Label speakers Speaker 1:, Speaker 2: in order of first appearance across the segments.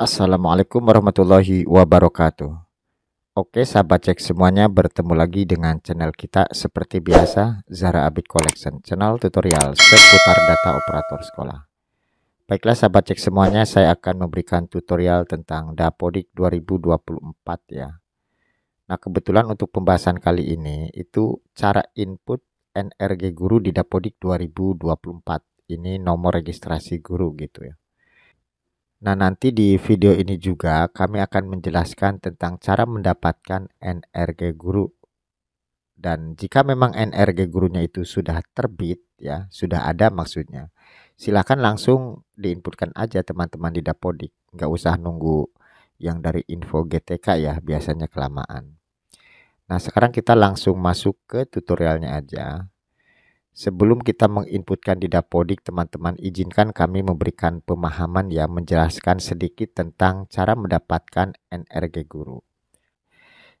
Speaker 1: Assalamualaikum warahmatullahi wabarakatuh. Oke sahabat cek semuanya bertemu lagi dengan channel kita seperti biasa Zara Abid Collection channel tutorial seputar data operator sekolah. Baiklah sahabat cek semuanya saya akan memberikan tutorial tentang Dapodik 2024 ya. Nah kebetulan untuk pembahasan kali ini itu cara input NRG guru di Dapodik 2024 ini nomor registrasi guru gitu ya. Nah, nanti di video ini juga kami akan menjelaskan tentang cara mendapatkan NRG guru. Dan jika memang NRG gurunya itu sudah terbit ya, sudah ada maksudnya. Silakan langsung diinputkan aja teman-teman di Dapodik. Nggak usah nunggu yang dari info GTK ya, biasanya kelamaan. Nah, sekarang kita langsung masuk ke tutorialnya aja. Sebelum kita menginputkan di Dapodik, teman-teman izinkan kami memberikan pemahaman yang menjelaskan sedikit tentang cara mendapatkan NRG Guru.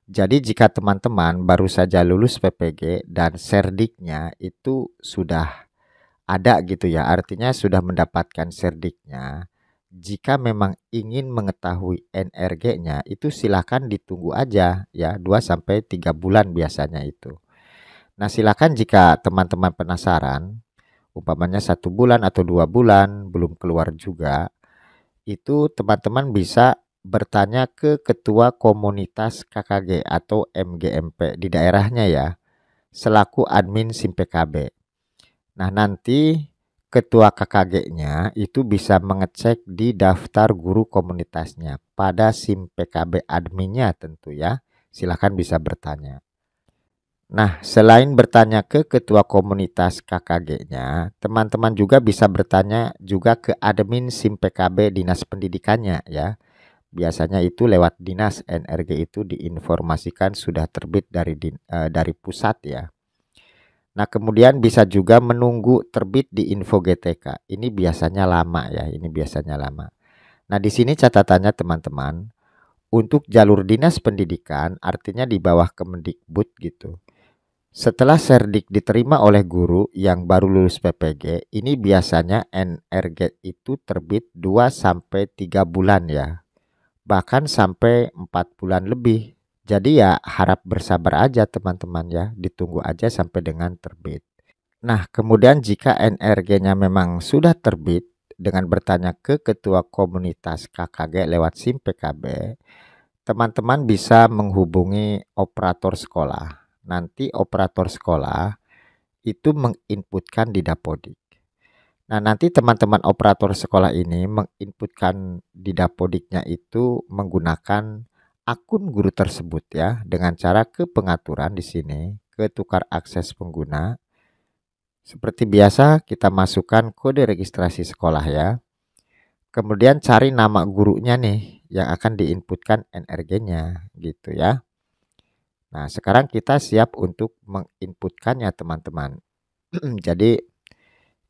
Speaker 1: Jadi jika teman-teman baru saja lulus PPG dan serdiknya itu sudah ada gitu ya, artinya sudah mendapatkan serdiknya. Jika memang ingin mengetahui NRG-nya itu silahkan ditunggu aja ya 2 3 bulan biasanya itu. Nah silakan jika teman-teman penasaran, umpamanya satu bulan atau dua bulan belum keluar juga, itu teman-teman bisa bertanya ke ketua komunitas KKG atau MGMP di daerahnya ya, selaku admin SIM PKB. Nah nanti ketua KKG-nya itu bisa mengecek di daftar guru komunitasnya pada SIM PKB adminnya tentu ya. Silahkan bisa bertanya. Nah, selain bertanya ke ketua komunitas KKG-nya, teman-teman juga bisa bertanya juga ke admin SIM PKB Dinas Pendidikannya ya. Biasanya itu lewat dinas NRG itu diinformasikan sudah terbit dari din, eh, dari pusat ya. Nah, kemudian bisa juga menunggu terbit di info GTK. Ini biasanya lama ya, ini biasanya lama. Nah, di sini catatannya teman-teman, untuk jalur dinas pendidikan artinya di bawah Kemendikbud gitu setelah serdik diterima oleh guru yang baru lulus PPG, ini biasanya NRG itu terbit 2 3 bulan ya. Bahkan sampai 4 bulan lebih. Jadi ya harap bersabar aja teman-teman ya, ditunggu aja sampai dengan terbit. Nah, kemudian jika NRG-nya memang sudah terbit dengan bertanya ke ketua komunitas KKG lewat SIM PKB, teman-teman bisa menghubungi operator sekolah nanti operator sekolah itu menginputkan di dapodik. Nah, nanti teman-teman operator sekolah ini menginputkan di dapodiknya itu menggunakan akun guru tersebut ya dengan cara ke pengaturan di sini, ke tukar akses pengguna. Seperti biasa kita masukkan kode registrasi sekolah ya. Kemudian cari nama gurunya nih yang akan diinputkan NRG-nya gitu ya. Nah, sekarang kita siap untuk menginputkannya, teman-teman. Jadi,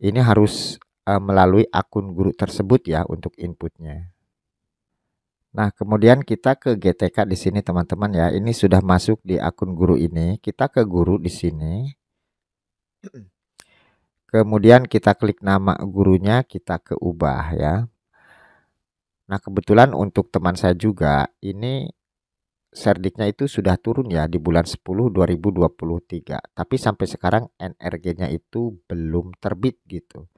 Speaker 1: ini harus uh, melalui akun guru tersebut ya untuk inputnya. Nah, kemudian kita ke GTK di sini teman-teman ya. Ini sudah masuk di akun guru ini. Kita ke guru di sini. Kemudian kita klik nama gurunya, kita ke ubah ya. Nah, kebetulan untuk teman saya juga ini serdiknya itu sudah turun ya di bulan 10 2023 tapi sampai sekarang NRG-nya itu belum terbit gitu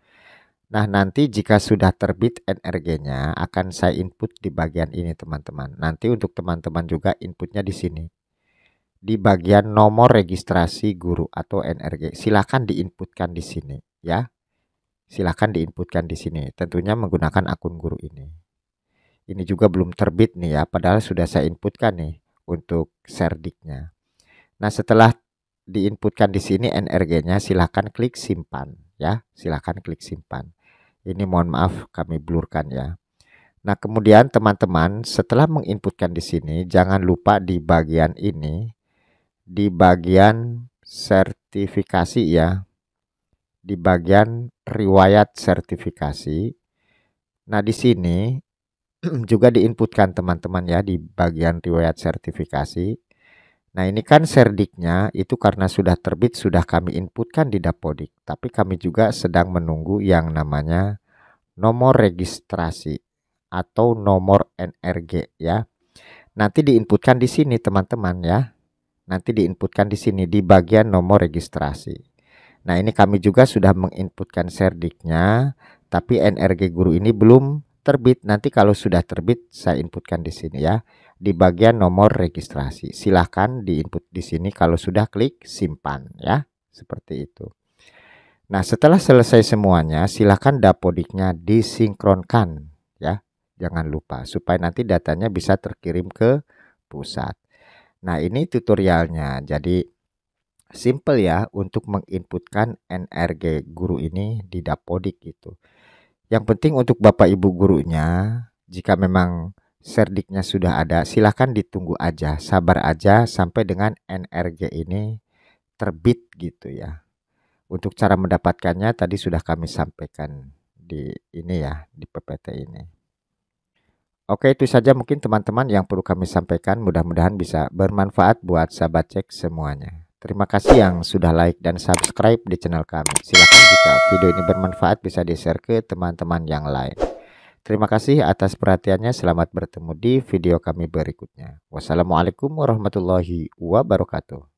Speaker 1: nah nanti jika sudah terbit NRG-nya akan saya input di bagian ini teman-teman nanti untuk teman-teman juga inputnya di sini di bagian nomor registrasi guru atau NRG silahkan diinputkan di sini ya silahkan diinputkan di sini tentunya menggunakan akun guru ini ini juga belum terbit nih ya padahal sudah saya inputkan nih untuk serdiknya. Nah, setelah diinputkan di sini NRG-nya, silahkan klik simpan ya. Silahkan klik simpan. Ini mohon maaf kami blurkan ya. Nah, kemudian teman-teman setelah menginputkan di sini, jangan lupa di bagian ini di bagian sertifikasi ya. Di bagian riwayat sertifikasi. Nah, di sini juga diinputkan teman-teman ya di bagian riwayat sertifikasi. Nah ini kan serdiknya itu karena sudah terbit sudah kami inputkan di dapodik. Tapi kami juga sedang menunggu yang namanya nomor registrasi atau nomor NRG ya. Nanti diinputkan di sini teman-teman ya. Nanti diinputkan di sini di bagian nomor registrasi. Nah ini kami juga sudah menginputkan serdiknya tapi NRG guru ini belum terbit. Nanti kalau sudah terbit saya inputkan di sini ya. Di bagian nomor registrasi. Silahkan di input di sini kalau sudah klik simpan ya. Seperti itu. Nah, setelah selesai semuanya, silahkan dapodiknya disinkronkan ya. Jangan lupa supaya nanti datanya bisa terkirim ke pusat. Nah, ini tutorialnya. Jadi simple ya untuk menginputkan NRG guru ini di dapodik itu. Yang penting untuk Bapak Ibu gurunya, jika memang serdiknya sudah ada, silahkan ditunggu aja, sabar aja sampai dengan NRG ini terbit gitu ya. Untuk cara mendapatkannya tadi sudah kami sampaikan di ini ya, di PPT ini. Oke itu saja mungkin teman-teman yang perlu kami sampaikan mudah-mudahan bisa bermanfaat buat sahabat cek semuanya. Terima kasih yang sudah like dan subscribe di channel kami. Silahkan jika video ini bermanfaat bisa di-share ke teman-teman yang lain. Terima kasih atas perhatiannya. Selamat bertemu di video kami berikutnya. Wassalamualaikum warahmatullahi wabarakatuh.